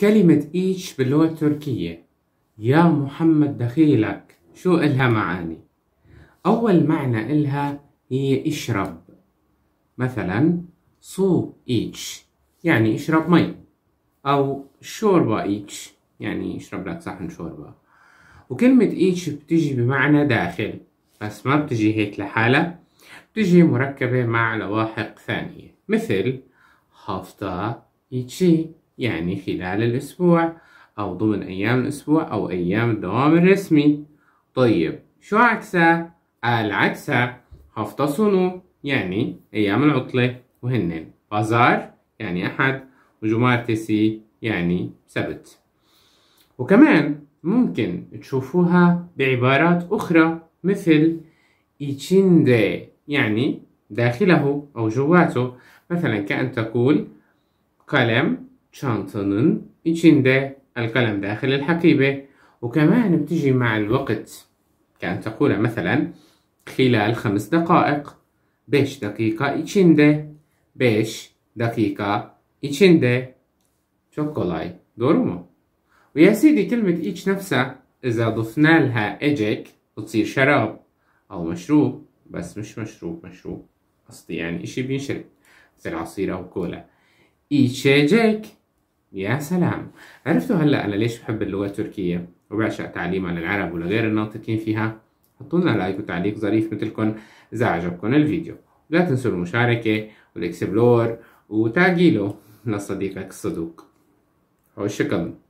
كلمة إيش باللغة التركية يا محمد دخيلك شو إلها معاني أول معنى إلها هي اشرب مثلا صو إيش يعني اشرب مي أو شوربة إيش يعني اشرب لك صحن شوربة وكلمة إيش بتجي بمعنى داخل بس ما بتجي هيك لحالها بتجي مركبة مع لواحق ثانية مثل هافتا إيتشي يعني خلال الأسبوع أو ضمن أيام الأسبوع أو أيام الدوام الرسمي طيب شو عكسها؟ قال عكسها هفتصنوا يعني أيام العطلة وهن بازار يعني أحد وجمارتسي يعني سبت وكمان ممكن تشوفوها بعبارات أخرى مثل إيشيندي يعني داخله أو جواته مثلا كأن تقول قلم شانتنن içinde القلم داخل الحقيبة وكمان بتجي مع الوقت كأن تقول مثلا خلال خمس دقائق بيش دقيقة içinde بيش دقيقة içinde شوكولاي دورمو ويا سيدي كلمة ايتش نفسها إذا ضفنا لها إجك بتصير شراب أو مشروب بس مش مشروب مشروب قصدي يعني إشي بينشرب مثل عصير أو كولا إيشيجيك يا سلام عرفتوا هلا انا ليش بحب اللغه التركيه وبعشق تعليمها للعرب ولغير الناطقين فيها حطوا لنا لايك وتعليق ظريف مثلكم اذا عجبكم الفيديو لا تنسوا المشاركه والاكسبلور وتاجيله لصديقك الصدوق او شكرا